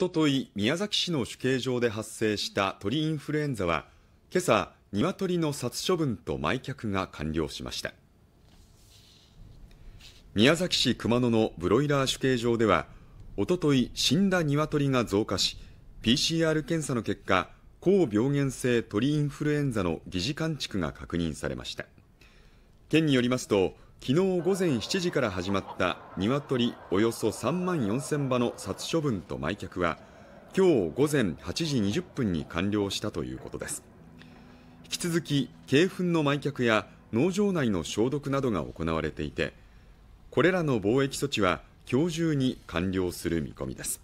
ととい、宮崎市の主計場で発生した鳥インフルエンザは、今朝、鶏の殺処分と埋却が完了しました。宮崎市熊野のブロイラー主計場では、おととい死んだ鶏が増加し、PCR 検査の結果、高病原性鳥インフルエンザの疑似完築が確認されました。県によりますと、昨日午前7時から始まった鶏およそ3万4000羽の殺処分と埋却は今日午前8時20分に完了したということです引き続き鶏粉の埋却や農場内の消毒などが行われていてこれらの防疫措置は今日中に完了する見込みです